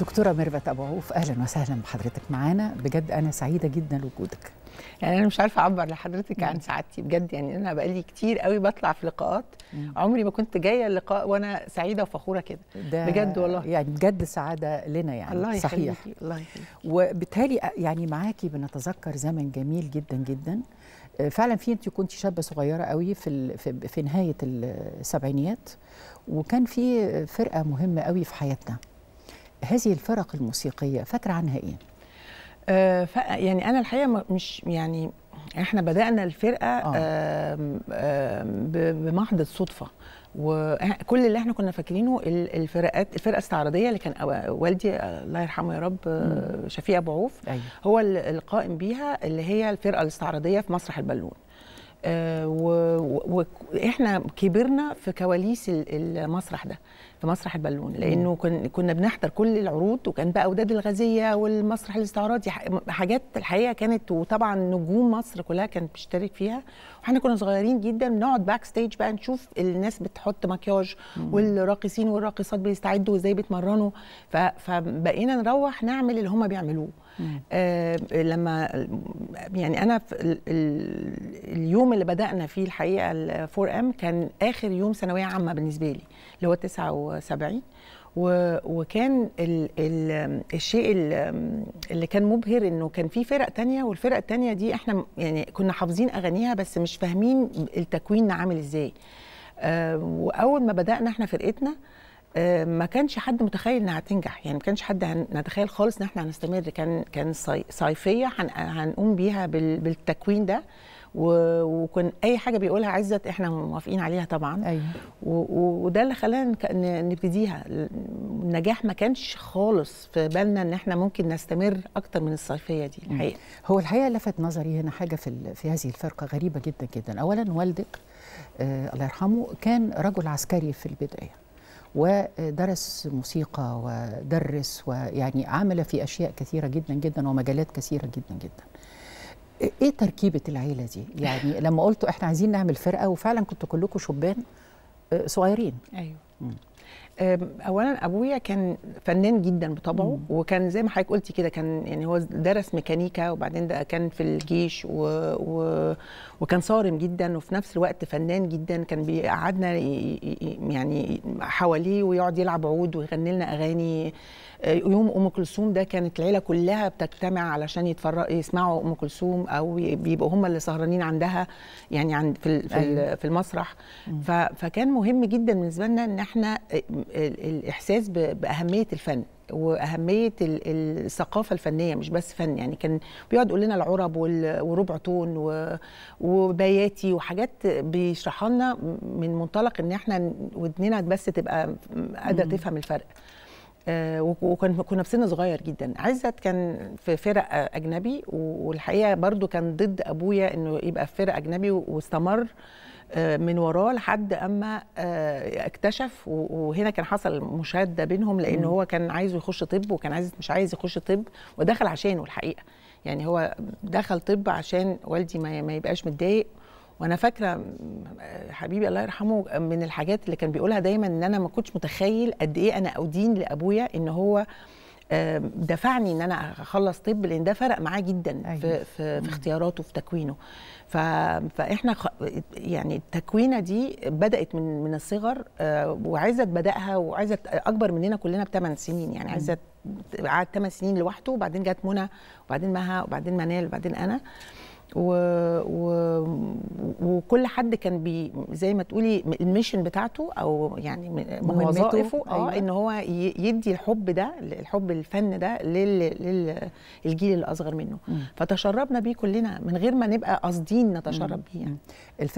دكتورة ميرفت أبو عوف أهلا وسهلا بحضرتك معانا بجد أنا سعيدة جدا لوجودك يعني أنا مش عارفة أعبر لحضرتك عن سعادتي بجد يعني أنا بقالي كتير قوي بطلع في لقاءات عمري ما كنت جاية اللقاء وأنا سعيدة وفخورة كده بجد والله يعني بجد سعادة لنا يعني الله صحيح الله وبالتالي يعني معاكي بنتذكر زمن جميل جدا جدا فعلا في انت كنت شابه صغيره قوي في في, في نهايه السبعينيات وكان في فرقه مهمه قوي في حياتنا هذه الفرق الموسيقيه فاكره عنها ايه آه يعني انا الحقيقه مش يعني احنا بدانا الفرقه آه. آه بمحض الصدفه وكل اللي احنا كنا فاكرينه الفرقات الفرقه استعراضيه اللي كان والدي الله يرحمه يا رب آه، شفيق ابو عوف أيوه. هو القائم بيها اللي هي الفرقه الاستعراضيه في مسرح البالون آه، واحنا كبرنا في كواليس المسرح ده في مسرح البالون لانه كنا بنحضر كل العروض وكان بقى وداد الغازيه والمسرح الاستعراضي حاجات الحقيقه كانت وطبعا نجوم مصر كلها كانت بتشترك فيها واحنا كنا صغيرين جدا بنقعد باك ستيج بقى نشوف الناس بتحط مكياج والراقصين والراقصات بيستعدوا وازاي بيتمرنوا فبقينا نروح نعمل اللي هم بيعملوه آه لما يعني انا اليوم اللي بدانا فيه الحقيقه 4 ام كان اخر يوم ثانويه عامه بالنسبه لي اللي هو 79 وكان الـ الـ الشيء اللي كان مبهر انه كان في فرق تانية والفرق التانية دي احنا يعني كنا حافظين اغانيها بس مش فاهمين التكوين عامل ازاي آه واول ما بدانا احنا فرقتنا آه ما كانش حد متخيل انها هتنجح يعني ما كانش حد نتخيل خالص ان احنا هنستمر كان كان صيفيه هنقوم بيها بالتكوين ده وكان اي حاجه بيقولها عزت احنا موافقين عليها طبعا أيوة. وده اللي خلانا نبتديها النجاح ما كانش خالص في بالنا ان احنا ممكن نستمر اكتر من الصيفيه دي الحقيقه هو الحقيقه لفت نظري هنا حاجه في في هذه الفرقه غريبه جدا جدا اولا والدك آه الله يرحمه كان رجل عسكري في البدايه ودرس موسيقى ودرس ويعني عمل في اشياء كثيره جدا جدا ومجالات كثيره جدا جدا ايه تركيبه العيله دي يعني لما قلتوا احنا عايزين نعمل فرقه وفعلا كنتوا كلكم شبان آه، صغيرين ايوه م. اولا ابويا كان فنان جدا بطبعه مم. وكان زي ما حضرتك قلتي كده كان يعني هو درس ميكانيكا وبعدين ده كان في الجيش و... و... وكان صارم جدا وفي نفس الوقت فنان جدا كان بيقعدنا يعني حواليه ويقعد يلعب عود ويغني لنا اغاني أه، يوم ام كلثوم ده كانت العيله كلها بتجتمع علشان يتفرج يسمعوا ام كلثوم او بيبقوا هم اللي سهرانين عندها يعني عند في في, أيوه. في المسرح فكان مهم جدا بالنسبه لنا ان احنا الاحساس باهميه الفن واهميه الثقافه الفنيه مش بس فن يعني كان بيقعد يقول لنا العرب وربع تون وبياتي وحاجات بيشرحها لنا من منطلق ان احنا ودننا بس تبقى قادره تفهم الفرق آه، وكان كنا في سن صغير جدا عزت كان في فرق اجنبي والحقيقه برضو كان ضد ابويا انه يبقى في فرق اجنبي واستمر آه، من وراه لحد اما آه، اكتشف وهنا كان حصل مشاده بينهم لان هو كان عايزه يخش طب وكان عايز مش عايز يخش طب ودخل عشانه الحقيقه يعني هو دخل طب عشان والدي ما يبقاش متضايق وانا فاكره آه، حبيبي الله يرحمه من الحاجات اللي كان بيقولها دايما ان انا ما كنتش متخيل قد ايه انا ادين لابويا ان هو دفعني ان انا اخلص طب لان ده فرق معاه جدا أيوة. في, في, اختياراته في تكوينه ف... فاحنا خ... يعني التكوينه دي بدات من من الصغر آه، وعايزه تبداها وعايزه اكبر مننا كلنا بثمان سنين يعني عايزه أيوه. قعد ثمان سنين لوحده وبعدين جت منى وبعدين مها وبعدين منال وبعدين انا و... و... وكل حد كان بي زي ما تقولي الميشن بتاعته او يعني وظائفه اه أيوة. ان هو يدي الحب ده الحب الفن ده للجيل الاصغر منه م. فتشربنا بيه كلنا من غير ما نبقى قاصدين نتشرب بيه يعني.